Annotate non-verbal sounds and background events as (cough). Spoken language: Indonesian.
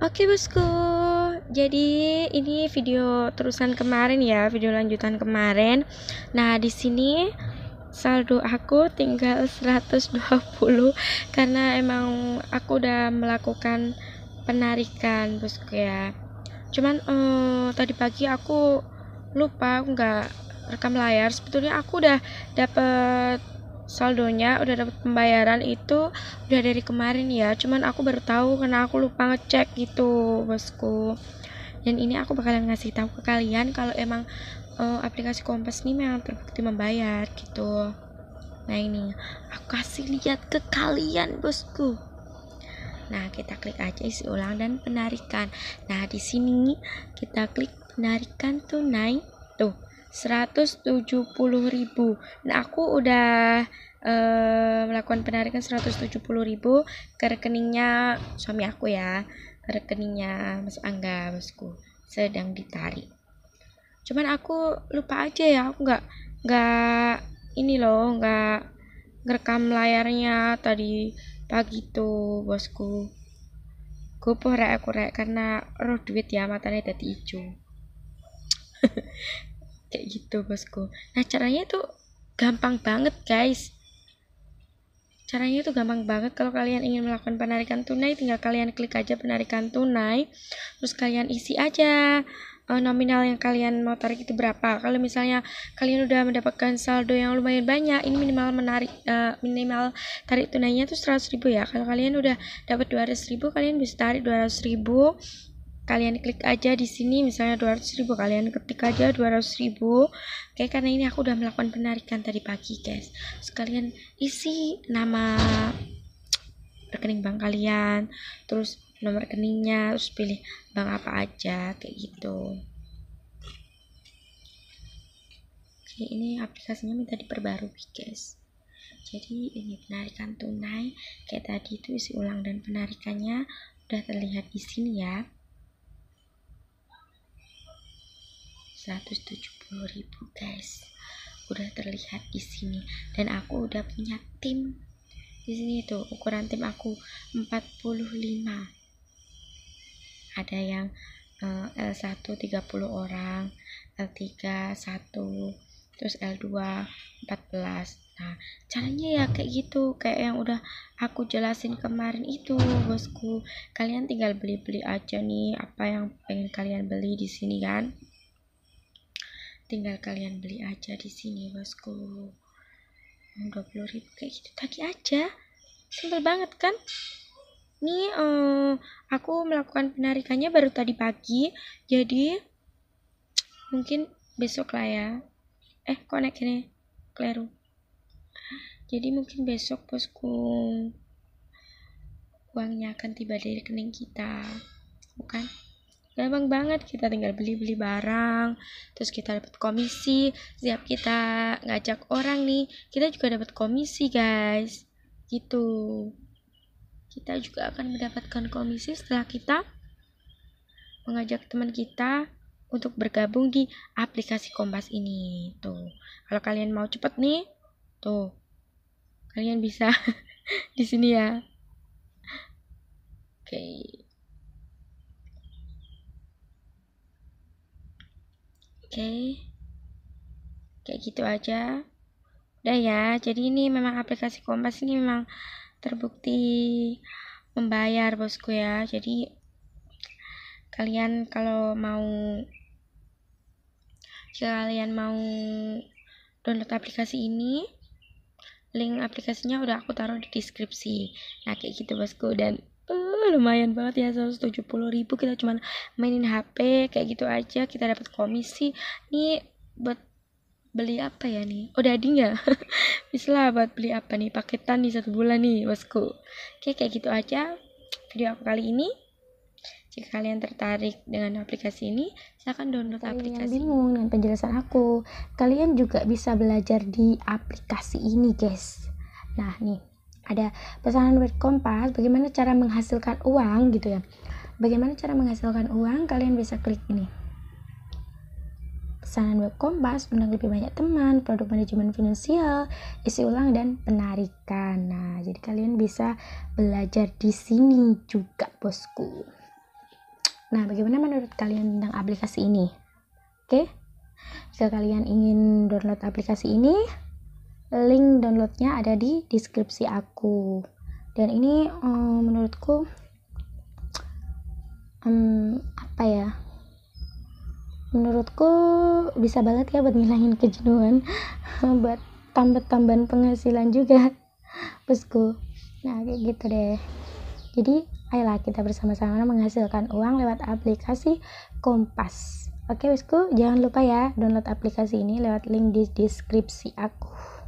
Oke bosku, jadi ini video terusan kemarin ya, video lanjutan kemarin. Nah di sini saldo aku tinggal 120 (laughs) karena emang aku udah melakukan penarikan bosku ya cuman eh, tadi pagi aku lupa aku nggak rekam layar sebetulnya aku udah dapet saldonya udah dapat pembayaran itu udah dari kemarin ya cuman aku baru tahu karena aku lupa ngecek gitu bosku dan ini aku bakalan ngasih tahu ke kalian kalau emang uh, aplikasi kompas ini memang terbukti membayar gitu nah ini aku kasih lihat ke kalian bosku nah kita klik aja isi ulang dan penarikan nah di sini kita klik penarikan tunai tuh 170.000 nah aku udah Eh, melakukan penarikan 170.000 ke rekeningnya suami aku ya ke rekeningnya Mas Angga bosku sedang ditarik cuman aku lupa aja ya aku nggak nggak ini loh nggak ngerekam layarnya tadi pagi tuh bosku Gue rek aku rek karena roh duit ya matanya tadi hijau (laughs) kayak gitu bosku nah caranya tuh gampang banget guys Caranya itu gampang banget. Kalau kalian ingin melakukan penarikan tunai, tinggal kalian klik aja penarikan tunai. Terus kalian isi aja eh, nominal yang kalian mau tarik itu berapa. Kalau misalnya kalian udah mendapatkan saldo yang lumayan banyak, ini minimal menarik uh, minimal tarik tunainya itu 100.000 ya. Kalau kalian udah dapat 200.000, kalian bisa tarik 200.000 kalian klik aja di sini misalnya 200.000 kalian ketik aja 200.000 oke karena ini aku udah melakukan penarikan tadi pagi guys sekalian isi nama rekening bank kalian terus nomor rekeningnya terus pilih bank apa aja kayak gitu oke ini aplikasinya minta diperbarui guys jadi ini penarikan tunai kayak tadi itu isi ulang dan penarikannya udah terlihat di sini ya 170 ribu guys udah terlihat di sini dan aku udah punya tim di sini tuh ukuran tim aku 45 ada yang uh, L1 30 orang L3 1 terus L2 14 nah caranya ya kayak gitu kayak yang udah aku jelasin kemarin itu bosku kalian tinggal beli-beli aja nih apa yang pengen kalian beli di sini kan tinggal kalian beli aja di sini bosku 20 ribu kayak gitu tadi aja simpel banget kan ini uh, aku melakukan penarikannya baru tadi pagi jadi mungkin besok lah ya eh konek ini kleru jadi mungkin besok bosku uangnya akan tiba dari rekening kita bukan gampang banget kita tinggal beli-beli barang terus kita dapat komisi siap kita ngajak orang nih kita juga dapat komisi guys gitu kita juga akan mendapatkan komisi setelah kita mengajak teman kita untuk bergabung di aplikasi Kompas ini tuh kalau kalian mau cepet nih tuh kalian bisa (laughs) di sini ya oke okay. okay. kayak gitu aja udah ya jadi ini memang aplikasi kompas ini memang terbukti membayar bosku ya jadi kalian kalau mau jika kalian mau download aplikasi ini link aplikasinya udah aku taruh di deskripsi nah kayak gitu bosku dan lumayan banget ya 170 ribu kita cuman mainin HP kayak gitu aja kita dapat komisi nih buat beli apa ya nih oh ada nggak (laughs) bisa buat beli apa nih paketan di satu bulan nih bosku oke kayak gitu aja video aku kali ini jika kalian tertarik dengan aplikasi ini, silahkan download kalian aplikasi. kalian bingung dengan penjelasan aku, kalian juga bisa belajar di aplikasi ini, guys. Nah, nih ada pesanan web kompas bagaimana cara menghasilkan uang gitu ya bagaimana cara menghasilkan uang kalian bisa klik ini pesanan web kompas undang lebih banyak teman produk manajemen finansial isi ulang dan penarikan nah jadi kalian bisa belajar di sini juga bosku nah bagaimana menurut kalian tentang aplikasi ini oke okay? jika kalian ingin download aplikasi ini link downloadnya ada di deskripsi aku dan ini um, menurutku um, apa ya menurutku bisa banget ya buat ngilangin kejenuhan (laughs) buat tambah-tambahan penghasilan juga (laughs) bosku nah kayak gitu deh jadi ayolah kita bersama-sama menghasilkan uang lewat aplikasi Kompas oke bosku jangan lupa ya download aplikasi ini lewat link di deskripsi aku